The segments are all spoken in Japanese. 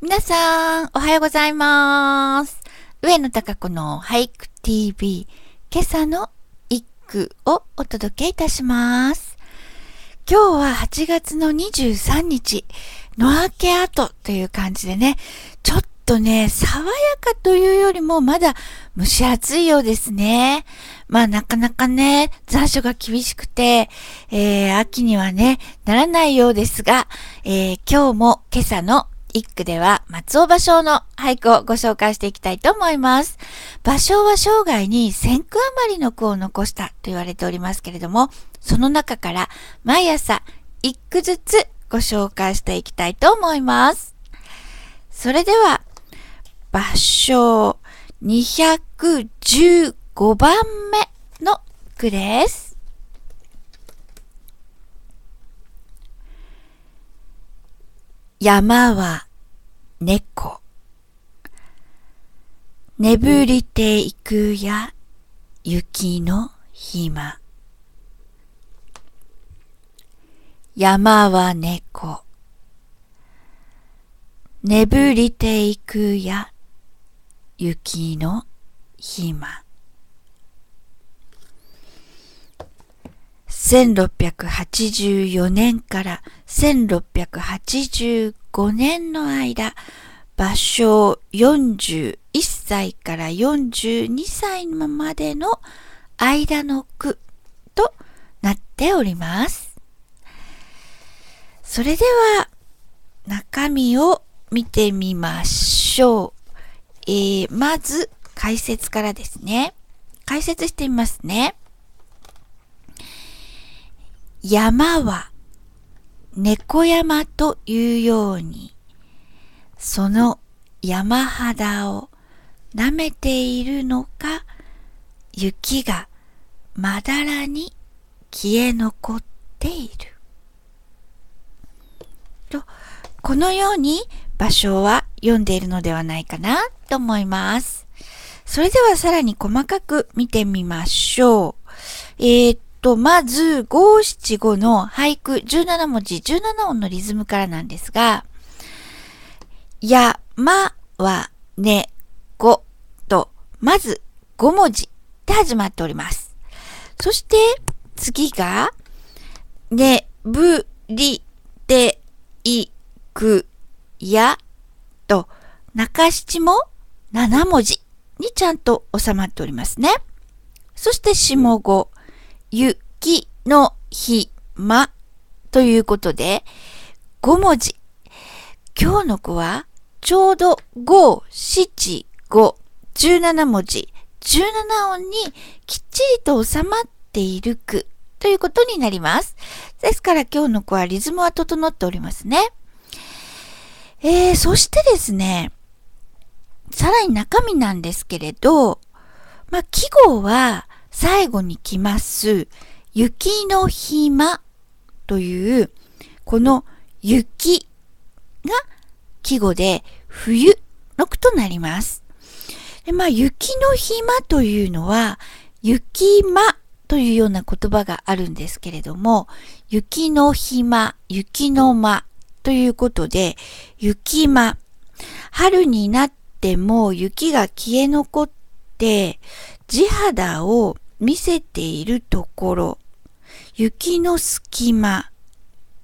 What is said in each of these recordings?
皆さん、おはようございます。上野隆子の俳句 TV、今朝の一句をお届けいたします。今日は8月の23日、の明け後という感じでね、ちょっとね、爽やかというよりもまだ蒸し暑いようですね。まあなかなかね、残暑が厳しくて、えー、秋にはね、ならないようですが、えー、今日も今朝の一句では松尾芭蕉の俳句をご紹介していきたいと思います。芭蕉は生涯に1000句余りの句を残したと言われておりますけれども、その中から毎朝一句ずつご紹介していきたいと思います。それでは、芭蕉215番目の句です。山は猫。眠りていくや雪のひま。山は猫。眠りていくや雪のひま。1684年から1685年の間、場所41歳から42歳までの間の句となっております。それでは中身を見てみましょう。えー、まず解説からですね。解説してみますね。山は猫山というように、その山肌を舐めているのか、雪がまだらに消え残っている。と、このように場所は読んでいるのではないかなと思います。それではさらに細かく見てみましょう。えー、と、まず、五七五の俳句、十七文字、十七音のリズムからなんですが、や、ま、は、ね、ごと、まず五文字で始まっております。そして、次が、ね、ぶ、り、て、い、く、や、と、中七も七文字にちゃんと収まっておりますね。そして下五、雪のひまということで、5文字。今日の子は、ちょうど5、7、5、17文字、17音にきっちりと収まっている句ということになります。ですから今日の子はリズムは整っておりますね。えー、そしてですね、さらに中身なんですけれど、まあ、記号は、最後に来ます、雪の暇という、この雪が季語で冬の句となります。でまあ、雪の暇というのは、雪間というような言葉があるんですけれども、雪の暇、雪の間ということで、雪間。春になっても雪が消え残って、地肌を見せているところ、雪の隙間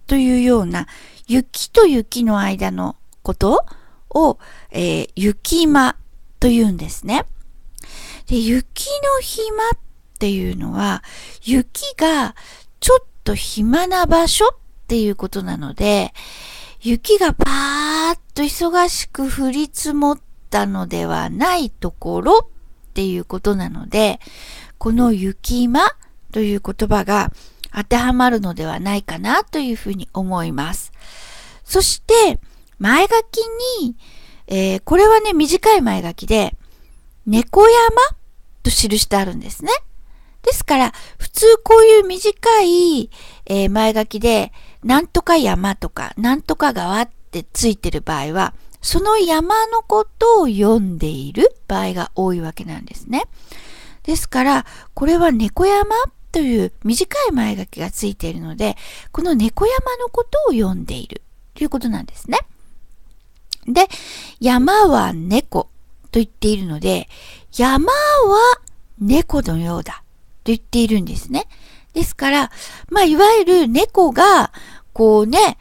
というような、雪と雪の間のことを、えー、雪間というんですね。で、雪の暇っていうのは、雪がちょっと暇な場所っていうことなので、雪がパーッと忙しく降り積もったのではないところっていうことなので、この雪間という言葉が当てはまるのではないかなというふうに思います。そして、前書きに、えー、これはね、短い前書きで、猫山と記してあるんですね。ですから、普通こういう短い、えー、前書きで、なんとか山とか、なんとか川ってついてる場合は、その山のことを読んでいる場合が多いわけなんですね。ですから、これは猫山という短い前書きがついているので、この猫山のことを読んでいるということなんですね。で、山は猫と言っているので、山は猫のようだと言っているんですね。ですから、まあ、いわゆる猫が、こうね、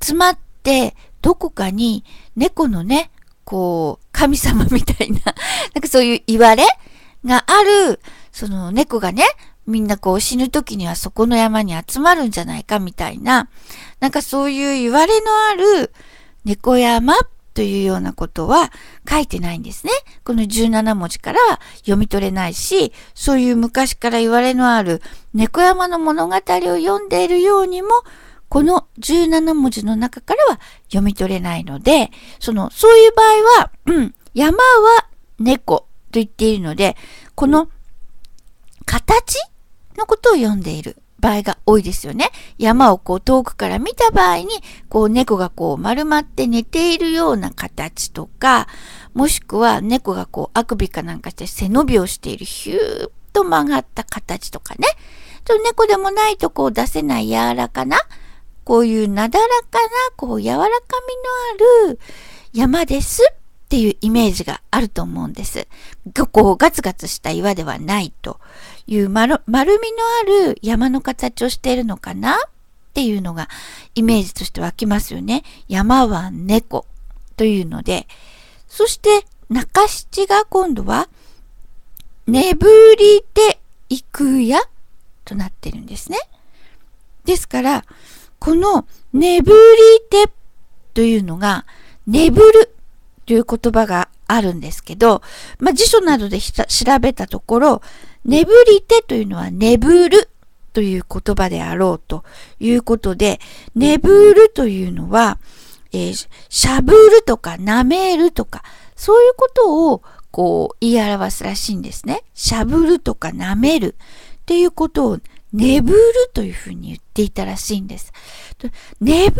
集まって、どこかに猫のね、こう、神様みたいな、なんかそういう言われがある、その猫がね、みんなこう死ぬ時にはそこの山に集まるんじゃないかみたいな、なんかそういう言われのある猫山というようなことは書いてないんですね。この17文字から読み取れないし、そういう昔から言われのある猫山の物語を読んでいるようにも、この17文字の中からは読み取れないので、その、そういう場合は、うん、山は猫と言っているので、この形のことを読んでいる場合が多いですよね。山をこう遠くから見た場合に、こう猫がこう丸まって寝ているような形とか、もしくは猫がこうあくびかなんかして背伸びをしているヒューッと曲がった形とかね。ちょっと猫でもないとこう出せない柔らかな、こういうなだらかな、こう柔らかみのある山ですっていうイメージがあると思うんです。こうガツガツした岩ではないという丸丸みのある山の形をしているのかなっていうのがイメージとして湧きますよね。山は猫というので、そして中七が今度は眠りで行くやとなってるんですね。ですから、この眠り手というのが、眠るという言葉があるんですけど、まあ、辞書などで調べたところ、眠り手というのは眠るという言葉であろうということで、眠るというのは、えー、しゃぶるとか舐めるとか、そういうことをこう言い表すらしいんですね。しゃぶるとか舐めるっていうことを眠るというふうに言っていたらしいんです。眠り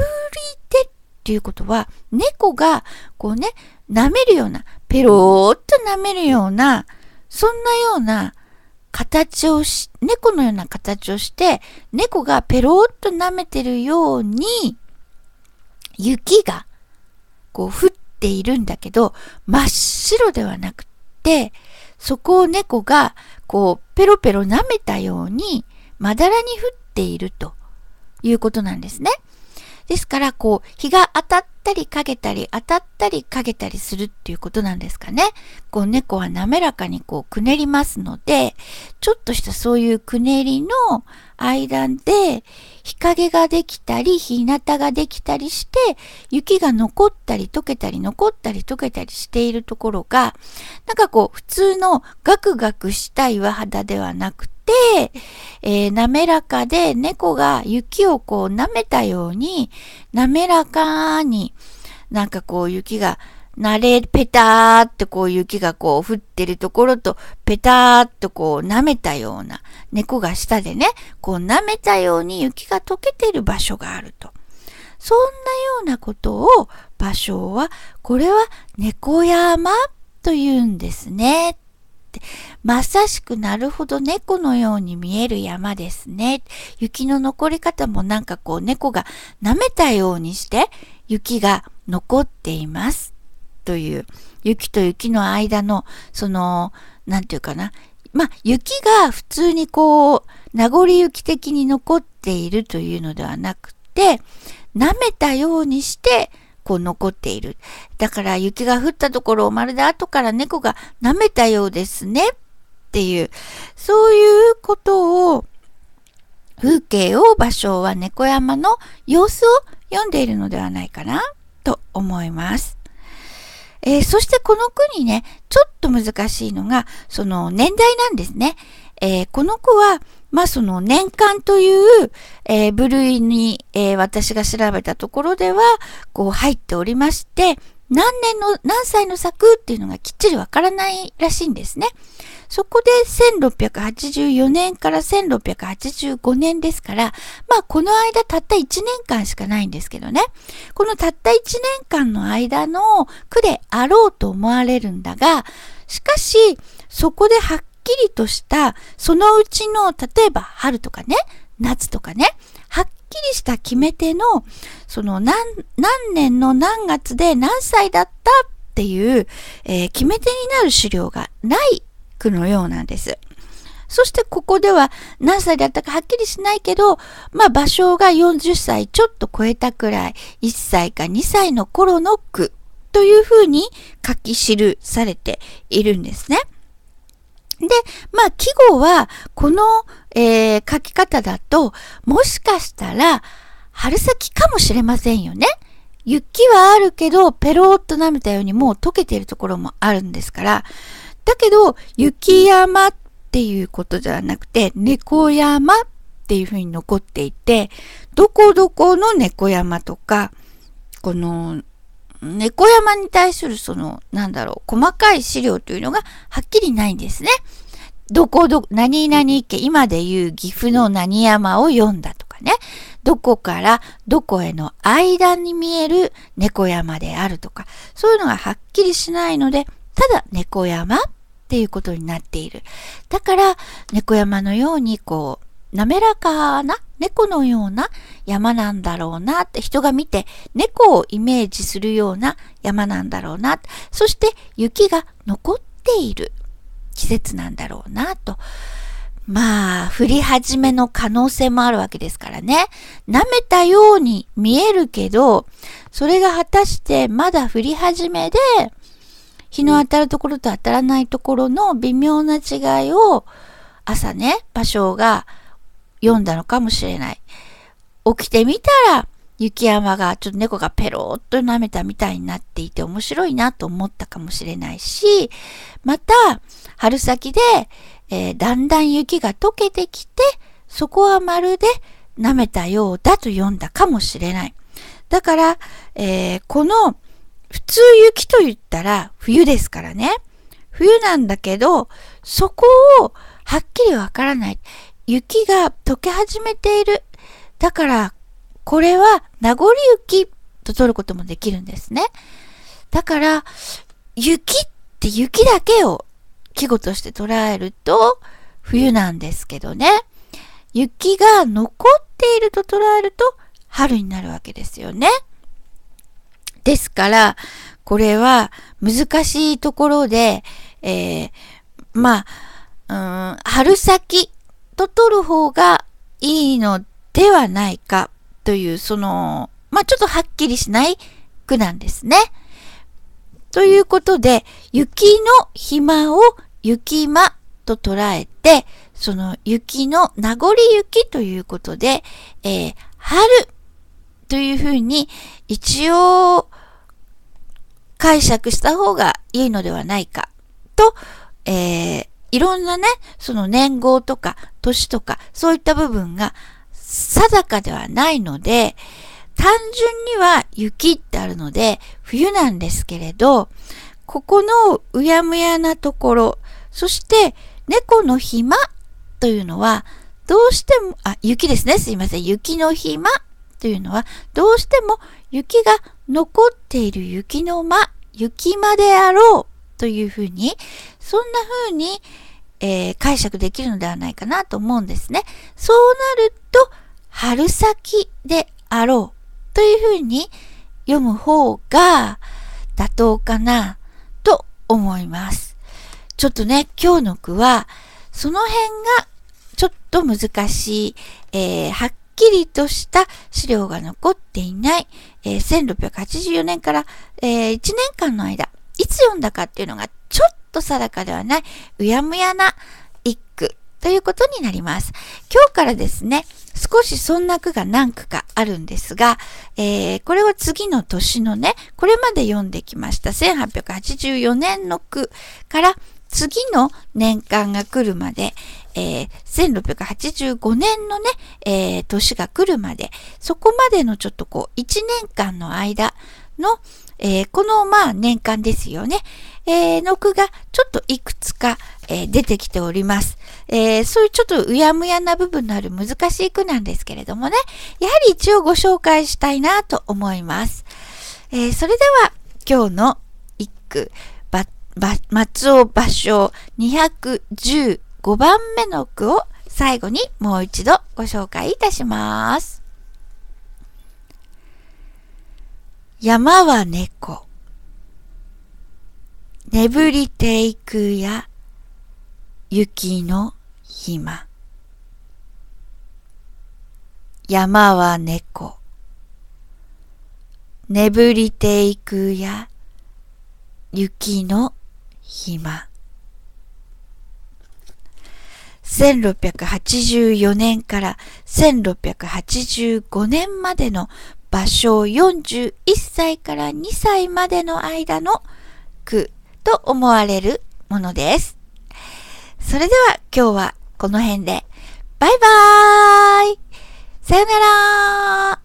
てっっていうことは、猫がこうね、舐めるような、ペローっと舐めるような、そんなような形をし、猫のような形をして、猫がペローっと舐めてるように、雪がこう降っているんだけど、真っ白ではなくって、そこを猫がこうペロペロ舐めたようにまだらに降っているということなんですね。ですから、こう、日が当たったりけたり、当たったりけたりするっていうことなんですかね。こう、猫は滑らかにこう、くねりますので、ちょっとしたそういうくねりの間で、日陰ができたり、日向ができたりして、雪が残ったり溶けたり、残ったり溶けたりしているところが、なんかこう、普通のガクガクした岩肌ではなくて、、えー、滑らかで猫が雪をこう舐めたように、滑らかに、なんかこう雪が、慣れ、ペターってこう雪がこう降ってるところと、ペターっとこう舐めたような、猫が下でね、こう舐めたように雪が溶けてる場所があると。そんなようなことを、場所は、これは猫山というんですね。、まさしくなるほど猫のように見える山ですね。雪の残り方もなんかこう猫が舐めたようにして雪が残っています。という、雪と雪の間の、その、なんていうかな。まあ、雪が普通にこう、名残雪的に残っているというのではなくて、舐めたようにしてこう残っている。だから雪が降ったところをまるで後から猫が舐めたようですねっていう、そういうことを、風景を場所は猫山の様子を読んでいるのではないかなと思います。えー、そしてこの句にね、ちょっと難しいのが、その年代なんですね。えー、この句はまあその年間という、えー、部類に、えー、私が調べたところでは、こう入っておりまして、何年の、何歳の作っていうのがきっちりわからないらしいんですね。そこで1684年から1685年ですから、まあこの間たった1年間しかないんですけどね。このたった1年間の間の区であろうと思われるんだが、しかし、そこで発きりとした、そのうちの、例えば春とかね、夏とかね、はっきりした決め手の、その何、何年の何月で何歳だったっていう、えー、決め手になる資料がない句のようなんです。そしてここでは何歳だったかはっきりしないけど、まあ場所が40歳ちょっと超えたくらい、1歳か2歳の頃の句というふうに書き記されているんですね。で、まあ、季語は、この、えー、書き方だと、もしかしたら、春先かもしれませんよね。雪はあるけど、ペローっと舐めたようにもう溶けているところもあるんですから。だけど、雪山っていうことではなくて、猫山っていうふうに残っていて、どこどこの猫山とか、この猫山に対するその、なんだろう、細かい資料というのがはっきりないんですね。どこど、何々家、今で言う岐阜の何山を読んだとかね。どこからどこへの間に見える猫山であるとか、そういうのがはっきりしないので、ただ猫山っていうことになっている。だから、猫山のようにこう、滑らかな猫のような山なんだろうなって人が見て猫をイメージするような山なんだろうなそして雪が残っている季節なんだろうなとまあ降り始めの可能性もあるわけですからね舐めたように見えるけどそれが果たしてまだ降り始めで日の当たるところと当たらないところの微妙な違いを朝ね場所が読んだのかもしれない。起きてみたら、雪山がちょっと猫がペローっと舐めたみたいになっていて面白いなと思ったかもしれないし、また、春先で、えー、だんだん雪が溶けてきて、そこはまるで舐めたようだと読んだかもしれない。だから、えー、この、普通雪と言ったら冬ですからね。冬なんだけど、そこをはっきりわからない。雪が溶け始めている。だから、これは名残雪と取ることもできるんですね。だから、雪って雪だけを季語として捉えると冬なんですけどね。雪が残っていると捉えると春になるわけですよね。ですから、これは難しいところで、えー、まあ、うん、春先と取る方がいいのではないかという、その、まあ、ちょっとはっきりしない句なんですね。ということで、雪の暇を雪間と捉えて、その雪の名残雪ということで、えー、春というふうに一応解釈した方がいいのではないかと、えー、いろんなね、その年号とか年とか、そういった部分が定かではないので、単純には雪ってあるので、冬なんですけれど、ここのうやむやなところ、そして猫の暇というのは、どうしても、あ、雪ですね。すいません。雪の暇というのは、どうしても雪が残っている雪の間、雪間であろうというふうに、そんなふうにえー、解釈できるのではないかなと思うんですね。そうなると、春先であろうというふうに読む方が妥当かなと思います。ちょっとね、今日の句は、その辺がちょっと難しい、えー、はっきりとした資料が残っていない、えー、1684年から、えー、1年間の間、いつ読んだかっていうのがちょっと定かではない、うやむやな一句ということになります。今日からですね、少しそんな句が何句かあるんですが、えー、これは次の年のね、これまで読んできました。1884年の句から次の年間が来るまで、えー、1685年のね、えー、年が来るまで、そこまでのちょっとこう、1年間の間の、えー、このまあ年間ですよね、えー、の句がちょっといくつか、えー、出てきております、えー、そういうちょっとうやむやな部分のある難しい句なんですけれどもね、やはり一応ご紹介したいなと思います。えそれでは今日の一句、松尾芭蕉215番目の句を最後にもう一度ご紹介いたします。山は猫。眠りていくや雪の暇。山は猫。眠りていくや雪の暇。1684年から1685年までの場所41歳から2歳までの間の句と思われるものです。それでは今日はこの辺で、バイバーイさよなら